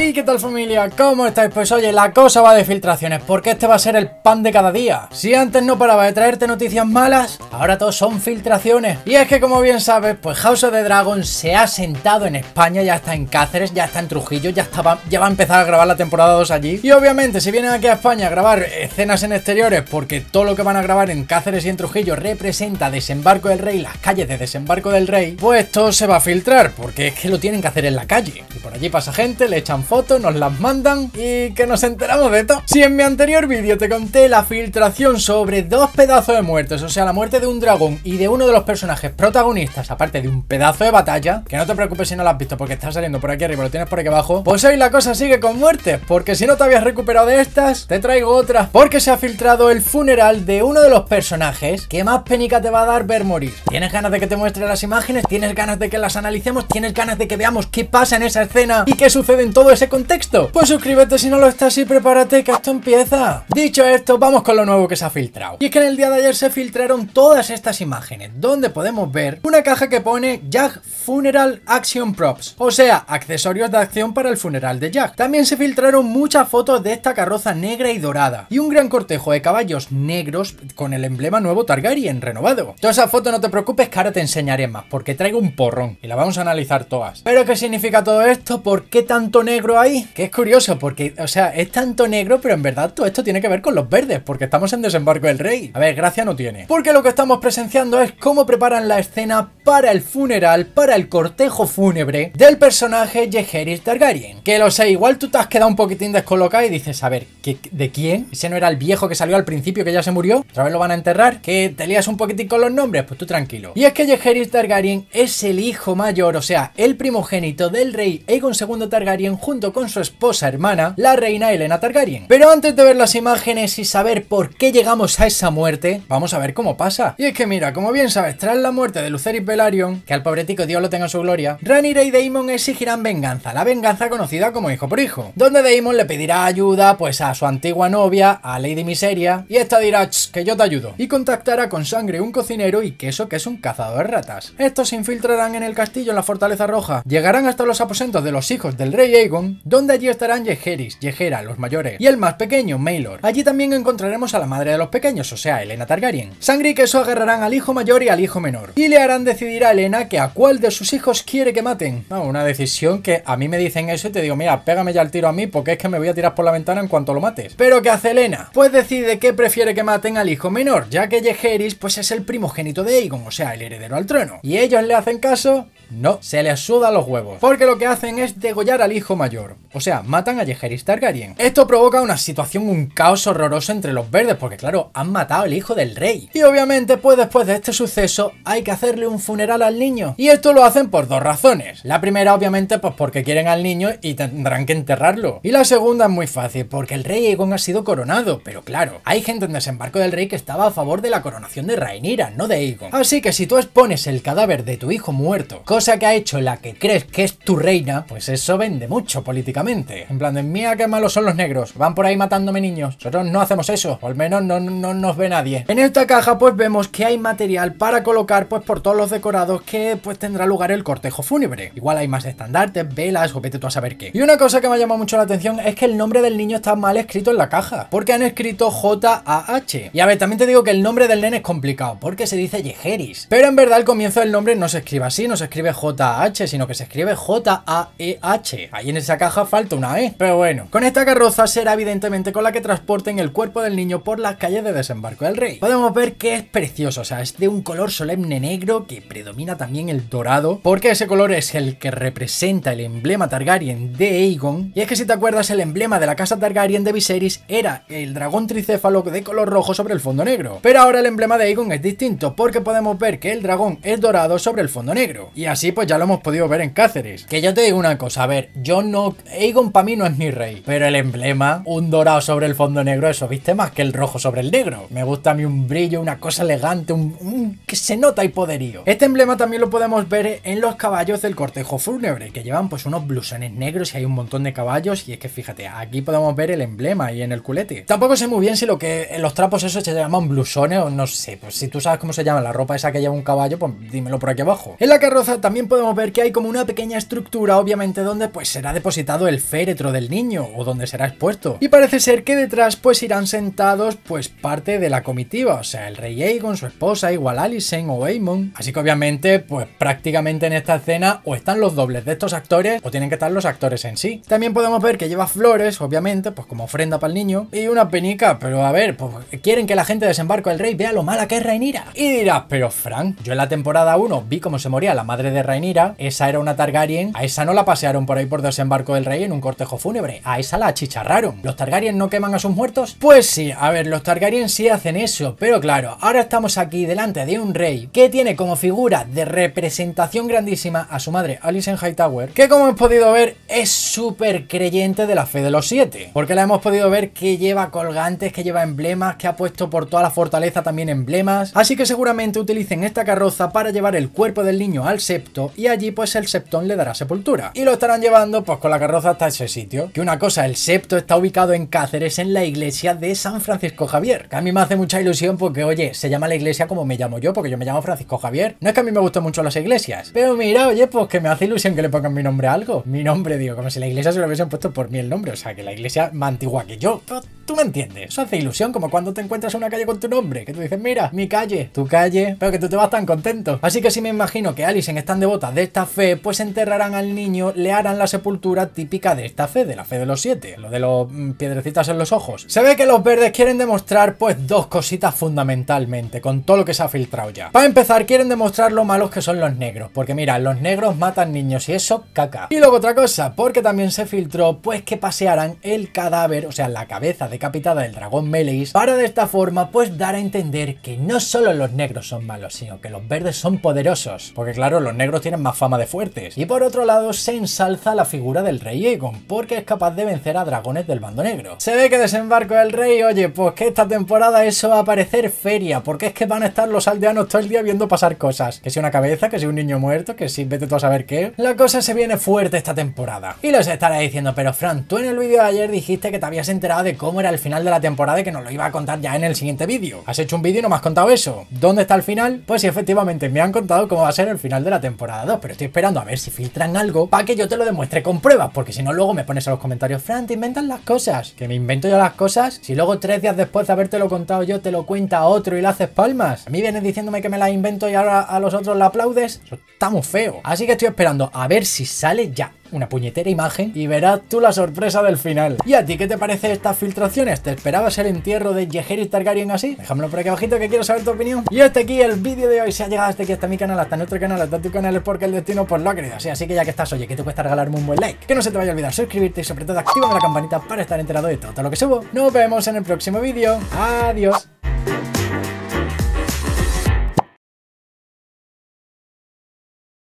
¿Y qué tal familia? ¿Cómo estáis? Pues oye, la cosa va de filtraciones, porque este va a ser el pan de cada día. Si antes no paraba de traerte noticias malas, ahora todos son filtraciones. Y es que como bien sabes, pues House of the Dragon se ha sentado en España, ya está en Cáceres, ya está en Trujillo, ya, estaba, ya va a empezar a grabar la temporada 2 allí. Y obviamente, si vienen aquí a España a grabar escenas en exteriores, porque todo lo que van a grabar en Cáceres y en Trujillo representa Desembarco del Rey, las calles de Desembarco del Rey, pues todo se va a filtrar, porque es que lo tienen que hacer en la calle. Y por allí pasa gente, le echan Foto, nos las mandan y que nos enteramos de todo. Si en mi anterior vídeo te conté la filtración sobre dos pedazos de muertes, o sea, la muerte de un dragón y de uno de los personajes protagonistas, aparte de un pedazo de batalla, que no te preocupes si no lo has visto porque está saliendo por aquí arriba, lo tienes por aquí abajo, pues hoy la cosa sigue con muertes, porque si no te habías recuperado de estas, te traigo otra, porque se ha filtrado el funeral de uno de los personajes que más penica te va a dar ver morir. ¿Tienes ganas de que te muestre las imágenes? ¿Tienes ganas de que las analicemos? ¿Tienes ganas de que veamos qué pasa en esa escena y qué sucede en todo ese contexto? Pues suscríbete si no lo estás y prepárate que esto empieza. Dicho esto, vamos con lo nuevo que se ha filtrado. Y es que en el día de ayer se filtraron todas estas imágenes, donde podemos ver una caja que pone Jack Funeral Action Props, o sea, accesorios de acción para el funeral de Jack. También se filtraron muchas fotos de esta carroza negra y dorada, y un gran cortejo de caballos negros con el emblema nuevo Targaryen renovado. Toda esa foto no te preocupes que ahora te enseñaré más, porque traigo un porrón, y la vamos a analizar todas. Pero ¿qué significa todo esto? ¿Por qué tanto negro ahí. Que es curioso porque, o sea, es tanto negro, pero en verdad todo esto tiene que ver con los verdes, porque estamos en Desembarco del Rey. A ver, gracia no tiene. Porque lo que estamos presenciando es cómo preparan la escena para el funeral, para el cortejo fúnebre del personaje Yeheris Targaryen. Que lo sé, igual tú te has quedado un poquitín descolocado y dices, a ver, ¿de quién? Ese no era el viejo que salió al principio que ya se murió. Otra vez lo van a enterrar. Que te lías un poquitín con los nombres, pues tú tranquilo. Y es que Yeheris Targaryen es el hijo mayor, o sea, el primogénito del rey Aegon II Targaryen junto con su esposa hermana, la reina Elena Targaryen. Pero antes de ver las imágenes y saber por qué llegamos a esa muerte, vamos a ver cómo pasa. Y es que mira, como bien sabes, tras la muerte de Lucerys Velaryon, que al pobretico Dios lo tenga en su gloria, Rhaenyra y Daemon exigirán venganza, la venganza conocida como hijo por hijo, donde Daemon le pedirá ayuda pues a su antigua novia, a Lady Miseria, y esta dirá, que yo te ayudo, y contactará con sangre un cocinero y queso que es un cazador de ratas. Estos se infiltrarán en el castillo en la fortaleza roja, llegarán hasta los aposentos de los hijos del rey Aegon donde allí estarán Yeheris, Yehera, los mayores, y el más pequeño, Maelor. Allí también encontraremos a la madre de los pequeños, o sea, Elena Targaryen. Sangre y queso agarrarán al hijo mayor y al hijo menor, y le harán decidir a Elena que a cuál de sus hijos quiere que maten. Ah, una decisión que a mí me dicen eso y te digo, mira, pégame ya el tiro a mí porque es que me voy a tirar por la ventana en cuanto lo mates. Pero ¿qué hace Elena? Pues decide que prefiere que maten al hijo menor, ya que Yeheris pues es el primogénito de Aegon, o sea, el heredero al trono. ¿Y ellos le hacen caso? No, se les suda los huevos, porque lo que hacen es degollar al hijo mayor o sea, matan a Yeheris Targaryen. Esto provoca una situación, un caos horroroso entre los verdes, porque claro, han matado al hijo del rey. Y obviamente, pues después de este suceso, hay que hacerle un funeral al niño. Y esto lo hacen por dos razones. La primera, obviamente, pues porque quieren al niño y tendrán que enterrarlo. Y la segunda es muy fácil, porque el rey Egon ha sido coronado. Pero claro, hay gente en desembarco del rey que estaba a favor de la coronación de Rhaenyra, no de Egon. Así que si tú expones el cadáver de tu hijo muerto, cosa que ha hecho la que crees que es tu reina, pues eso vende mucho políticamente. En plan de, mía qué malos son los negros, van por ahí matándome niños. Nosotros no hacemos eso, o al menos no, nos ve nadie. En esta caja pues vemos que hay material para colocar pues por todos los decorados que pues tendrá lugar el cortejo fúnebre. Igual hay más estandartes, velas o a saber qué. Y una cosa que me ha llamado mucho la atención es que el nombre del niño está mal escrito en la caja, porque han escrito J-A-H. Y a ver, también te digo que el nombre del nene es complicado, porque se dice Yejeris. Pero en verdad el comienzo del nombre no se escribe así, no se escribe J-A-H, sino que se escribe J-A-E-H. Ahí en ese esa caja falta una vez, Pero bueno, con esta carroza será evidentemente con la que transporten el cuerpo del niño por las calles de desembarco del rey. Podemos ver que es precioso, o sea, es de un color solemne negro que predomina también el dorado, porque ese color es el que representa el emblema Targaryen de Aegon. Y es que si te acuerdas, el emblema de la casa Targaryen de Viserys era el dragón tricéfalo de color rojo sobre el fondo negro. Pero ahora el emblema de Aegon es distinto, porque podemos ver que el dragón es dorado sobre el fondo negro. Y así pues ya lo hemos podido ver en Cáceres. Que ya te digo una cosa, a ver, yo no Egon para mí no es mi rey, pero el emblema, un dorado sobre el fondo negro, eso viste más que el rojo sobre el negro. Me gusta a mí un brillo, una cosa elegante, un, que se nota y poderío. Este emblema también lo podemos ver en los caballos del cortejo fúnebre, que llevan pues unos blusones negros y hay un montón de caballos y es que fíjate, aquí podemos ver el emblema y en el culete. Tampoco sé muy bien si lo que en los trapos esos se llaman blusones o no sé, pues si tú sabes cómo se llama la ropa esa que lleva un caballo, pues dímelo por aquí abajo. En la carroza también podemos ver que hay como una pequeña estructura, obviamente, donde pues será de el féretro del niño o donde será expuesto. Y parece ser que detrás pues irán sentados pues parte de la comitiva, o sea, el rey Aegon, su esposa, igual Alicent o Aemon. Así que obviamente pues prácticamente en esta escena o están los dobles de estos actores o tienen que estar los actores en sí. También podemos ver que lleva flores, obviamente, pues como ofrenda para el niño y una penica, pero a ver, pues quieren que la gente desembarco del rey vea lo mala que es Rainira. Y dirás, pero Frank, yo en la temporada 1 vi cómo se moría la madre de rainira esa era una Targaryen, a esa no la pasearon por ahí por desembarco arco del rey en un cortejo fúnebre. A esa la achicharraron. ¿Los Targaryen no queman a sus muertos? Pues sí, a ver, los Targaryen sí hacen eso, pero claro, ahora estamos aquí delante de un rey que tiene como figura de representación grandísima a su madre, en Hightower, que como hemos podido ver es súper creyente de la fe de los siete. Porque la hemos podido ver que lleva colgantes, que lleva emblemas, que ha puesto por toda la fortaleza también emblemas. Así que seguramente utilicen esta carroza para llevar el cuerpo del niño al septo y allí pues el septón le dará sepultura. Y lo estarán llevando pues con la carroza hasta ese sitio. Que una cosa, el septo está ubicado en Cáceres, en la iglesia de San Francisco Javier. Que a mí me hace mucha ilusión porque, oye, se llama la iglesia como me llamo yo, porque yo me llamo Francisco Javier. No es que a mí me gusten mucho las iglesias, pero mira, oye, pues que me hace ilusión que le pongan mi nombre a algo. Mi nombre, digo, como si la iglesia se lo hubiesen puesto por mí el nombre, o sea, que la iglesia más antigua que yo. Pero tú me entiendes, eso hace ilusión, como cuando te encuentras una calle con tu nombre, que tú dices, mira, mi calle, tu calle, pero que tú te vas tan contento. Así que si me imagino que Alison están devotas de esta fe, pues enterrarán al niño, le harán la sepultura típica de esta fe, de la fe de los siete, lo de los mm, piedrecitas en los ojos. Se ve que los verdes quieren demostrar pues dos cositas fundamentalmente, con todo lo que se ha filtrado ya. Para empezar, quieren demostrar lo malos que son los negros, porque mira, los negros matan niños y eso, caca. Y luego otra cosa, porque también se filtró pues que pasearan el cadáver, o sea, la cabeza decapitada del dragón meleis, para de esta forma pues dar a entender que no solo los negros son malos, sino que los verdes son poderosos, porque claro, los negros tienen más fama de fuertes. Y por otro lado, se ensalza la figura del rey Egon, porque es capaz de vencer a dragones del bando negro. Se ve que desembarco el rey, oye, pues que esta temporada eso va a parecer feria, porque es que van a estar los aldeanos todo el día viendo pasar cosas. Que si una cabeza, que si un niño muerto, que si vete tú a saber qué. La cosa se viene fuerte esta temporada. Y los estaré diciendo, pero Fran, tú en el vídeo de ayer dijiste que te habías enterado de cómo era el final de la temporada y que nos lo iba a contar ya en el siguiente vídeo. Has hecho un vídeo y no me has contado eso. ¿Dónde está el final? Pues sí, efectivamente, me han contado cómo va a ser el final de la temporada 2, pero estoy esperando a ver si filtran algo para que yo te lo demuestre con pruebas, porque si no luego me pones a los comentarios, Fran, te inventas las cosas, que me invento yo las cosas, si luego tres días después de habértelo contado yo te lo cuenta otro y le haces palmas, a mí vienes diciéndome que me las invento y ahora a los otros la aplaudes, eso está muy feo. Así que estoy esperando a ver si sale ya una puñetera imagen y verás tú la sorpresa del final. ¿Y a ti qué te parece estas filtraciones? ¿Te esperabas el entierro de y Targaryen así? Déjamelo por aquí abajito que quiero saber tu opinión. Y hasta este aquí el vídeo de hoy. Si ha llegado hasta aquí, hasta mi canal, hasta nuestro canal, hasta tu canal, es porque el destino pues lo ha querido así. Así que ya que estás, oye, que te cuesta regalarme un buen like. Que no se te vaya a olvidar suscribirte y sobre todo activa la campanita para estar enterado de todo lo que subo. Nos vemos en el próximo vídeo. Adiós.